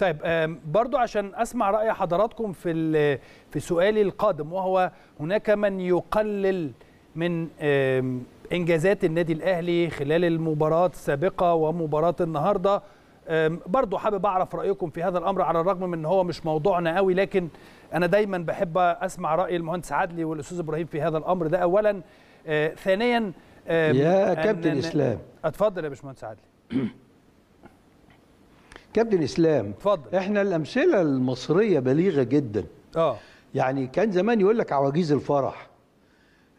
طيب برضو عشان اسمع راي حضراتكم في في سؤالي القادم وهو هناك من يقلل من انجازات النادي الاهلي خلال المباراه السابقه ومباراه النهارده برضو حابب اعرف رايكم في هذا الامر على الرغم من ان هو مش موضوعنا قوي لكن انا دايما بحب اسمع راي المهندس عدلي والاستاذ ابراهيم في هذا الامر ده اولا آه، ثانيا يا كابتن اسلام اتفضل يا باشمهندس عدلي كابتن اسلام اتفضل احنا الامثله المصريه بليغه جدا اه يعني كان زمان يقول لك عواجيز الفرح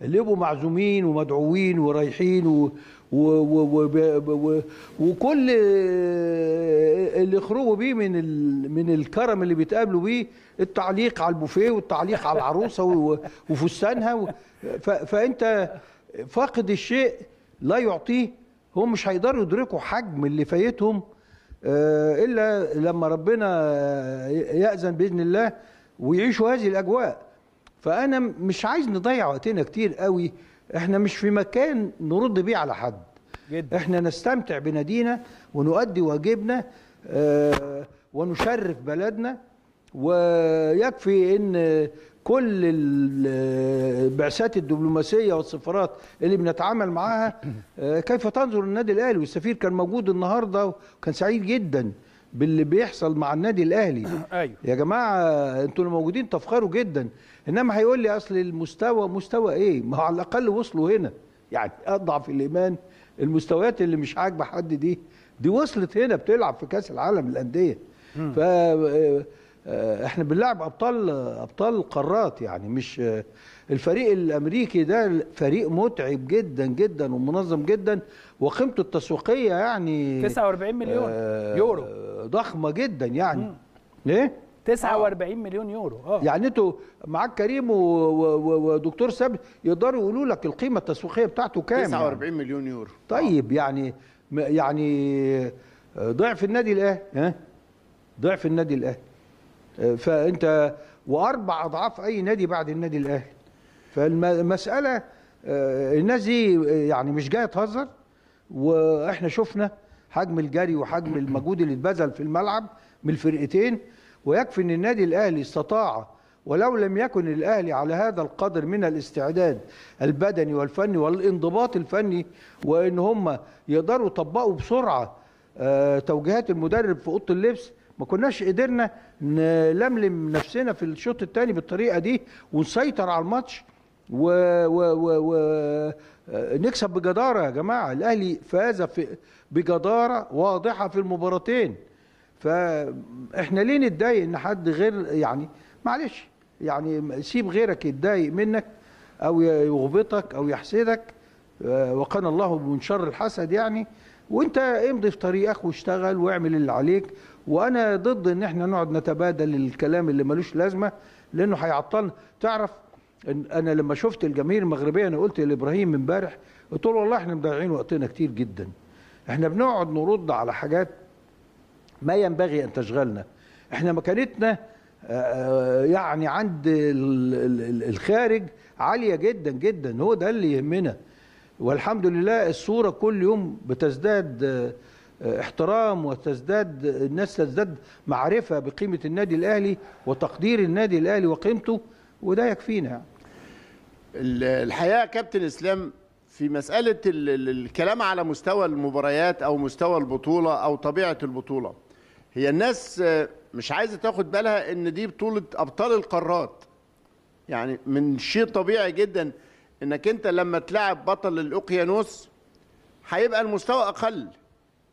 اللي يبقوا معزومين ومدعوين ورايحين و... و... و... و... وكل اللي يخرجوا بيه من ال... من الكرم اللي بيتقابلوا بيه التعليق على البوفيه والتعليق على العروسه و... وفستانها و... ف... فانت فاقد الشيء لا يعطيه هم مش هيقدروا يدركوا حجم اللي فايتهم آه، الا لما ربنا ياذن باذن الله ويعيشوا هذه الاجواء فانا مش عايز نضيع وقتنا كتير قوي احنا مش في مكان نرد بيه على حد جدا. احنا نستمتع بنادينا ونؤدي واجبنا آه، ونشرف بلدنا ويكفي ان كل البعثات الدبلوماسيه والسفارات اللي بنتعامل معاها آه، كيف تنظر النادي الاهلي والسفير كان موجود النهارده وكان سعيد جدا باللي بيحصل مع النادي الاهلي أيوه. يا جماعه انتوا اللي موجودين تفخروا جدا انما هيقول لي اصل المستوى مستوى ايه ما هو على الاقل وصلوا هنا يعني اضعف الايمان المستويات اللي مش عاجبه حد دي دي وصلت هنا بتلعب في كاس العالم للانديه ف آه، آه، احنا بنلعب ابطال ابطال قارات يعني مش آه، الفريق الامريكي ده فريق متعب جدا جدا ومنظم جدا وقيمته التسويقيه يعني 49 مليون آه يورو ضخمه جدا يعني مم. ايه 49 آه. مليون يورو اه يعني انتوا معاك كريم ودكتور سابت يقدروا يقولوا لك القيمه التسويقيه بتاعته كام 49 يعني. مليون يورو طيب آه. يعني يعني آه، ضعف النادي الاهلي ها ضعف النادي الاهلي فانت واربع اضعاف اي نادي بعد النادي الاهلي فالمساله آه، الناس دي آه، يعني مش جايه تهزر واحنا شفنا حجم الجري وحجم المجهود اللي اتبذل في الملعب من الفرقتين ويكفي ان النادي الاهلي استطاع ولو لم يكن الاهلي على هذا القدر من الاستعداد البدني والفني والانضباط الفني وان هم يقدروا يطبقوا بسرعه آه، توجيهات المدرب في اوضه اللبس ما كناش قدرنا نلملم نفسنا في الشوط الثاني بالطريقه دي ونسيطر على الماتش و, و, و, و نكسب بجداره يا جماعه الاهلي فاز في بجداره واضحه في المباراتين فاحنا ليه نتضايق ان حد غير يعني معلش يعني سيب غيرك يتضايق منك او يغبطك او يحسدك آه، وقانا الله من شر الحسد يعني وانت امضي في طريقك واشتغل واعمل اللي عليك وانا ضد ان احنا نقعد نتبادل الكلام اللي ملوش لازمه لانه هيعطلنا تعرف إن انا لما شفت الجماهير المغربيه انا قلت لابراهيم امبارح قلت له والله احنا مضيعين وقتنا كتير جدا احنا بنقعد نرد على حاجات ما ينبغي ان تشغلنا احنا مكانتنا آه، آه، يعني عند الخارج عاليه جدا جدا هو ده اللي يهمنا والحمد لله الصورة كل يوم بتزداد آه، آه، احترام وتزداد الناس تزداد معرفة بقيمة النادي الأهلي وتقدير النادي الأهلي وقيمته وده يكفينا الحقيقة كابتن إسلام في مسألة الكلام على مستوى المباريات أو مستوى البطولة أو طبيعة البطولة هي الناس آه، مش عايزة تاخد بالها إن دي بطولة أبطال القارات يعني من شيء طبيعي جداً انك انت لما تلعب بطل الاوقيانوس هيبقى المستوى اقل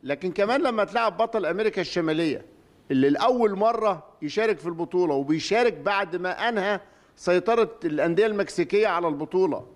لكن كمان لما تلعب بطل امريكا الشماليه اللي لاول مره يشارك في البطوله وبيشارك بعد ما انهى سيطره الانديه المكسيكيه على البطوله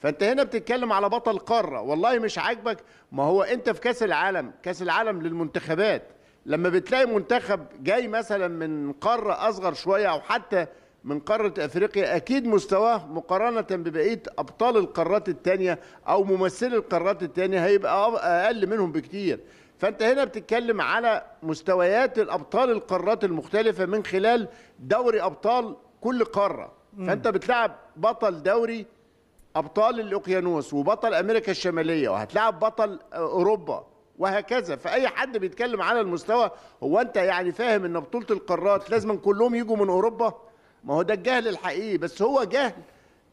فانت هنا بتتكلم على بطل قاره والله مش عاجبك ما هو انت في كاس العالم كاس العالم للمنتخبات لما بتلاقي منتخب جاي مثلا من قاره اصغر شويه او حتى من قارة أفريقيا أكيد مستواه مقارنة ببقية أبطال القارات التانية أو ممثلي القارات التانية هيبقى أقل منهم بكتير فأنت هنا بتتكلم على مستويات الأبطال القارات المختلفة من خلال دوري أبطال كل قارة فأنت بتلعب بطل دوري أبطال الأقيانوس وبطل أمريكا الشمالية وهتلعب بطل أوروبا وهكذا فاي حد بيتكلم على المستوى هو انت يعني فاهم ان بطوله القارات لازم كلهم يجوا من اوروبا ما هو ده الجهل الحقيقي بس هو جهل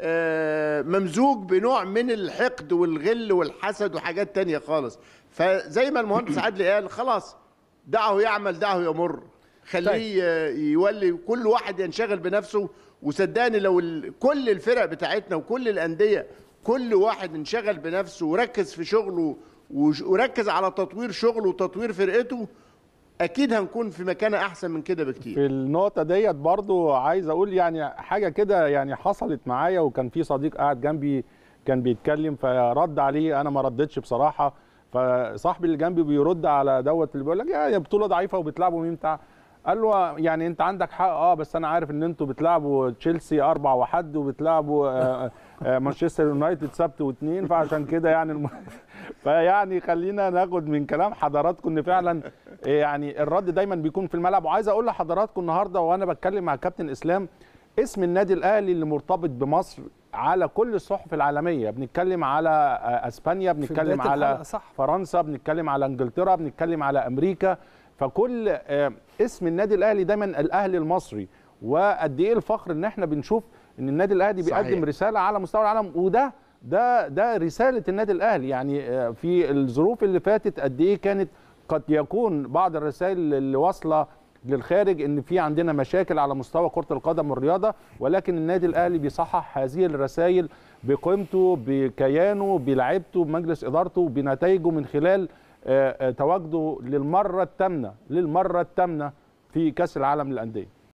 آه، ممزوج بنوع من الحقد والغل والحسد وحاجات تانية خالص فزي ما المهندس عدلي قال خلاص دعه يعمل دعه يمر خليه طيب. يولي كل واحد ينشغل بنفسه وصدقني لو كل الفرق بتاعتنا وكل الانديه كل واحد انشغل بنفسه وركز في شغله وركز على تطوير شغله وتطوير فرقته اكيد هنكون في مكانه احسن من كده بكتير في النقطه ديت برضو عايز اقول يعني حاجه كده يعني حصلت معايا وكان في صديق قاعد جنبي كان بيتكلم فرد عليه انا ما ردتش بصراحه فصاحبي اللي جنبي بيرد على دوت اللي بيقول لك يا بطوله ضعيفه وبتلعبوا مين بتاع قال له يعني انت عندك حق اه بس انا عارف ان انتوا بتلعبوا تشيلسي 4 1 وبتلعبوا آه مانشستر آه، يونايتد سبت واثنين فعشان كده يعني الم... فيعني خلينا ناخد من كلام حضراتكم ان فعلا آه، يعني الرد دايما بيكون في الملعب وعايز اقول لحضراتكم النهارده وانا بتكلم مع كابتن اسلام اسم النادي الاهلي اللي مرتبط بمصر على كل الصحف العالميه بنتكلم على آه، اسبانيا بنتكلم على فرنسا بنتكلم على انجلترا بنتكلم على امريكا فكل اسم النادي الاهلي دايما الاهلي المصري وقد ايه الفخر ان احنا بنشوف ان النادي الاهلي بيقدم صحيح. رساله على مستوى العالم وده ده ده رساله النادي الاهلي يعني آه، في الظروف اللي فاتت قد ايه كانت قد يكون بعض الرسائل اللي واصله للخارج ان في عندنا مشاكل على مستوى كره القدم والرياضه ولكن النادي الاهلي بيصحح هذه الرسائل بقيمته بكيانه بلعبته بمجلس ادارته بنتائجه من خلال آه، آه، تواجده للمره الثامنه للمره الثامنه في كاس العالم للانديه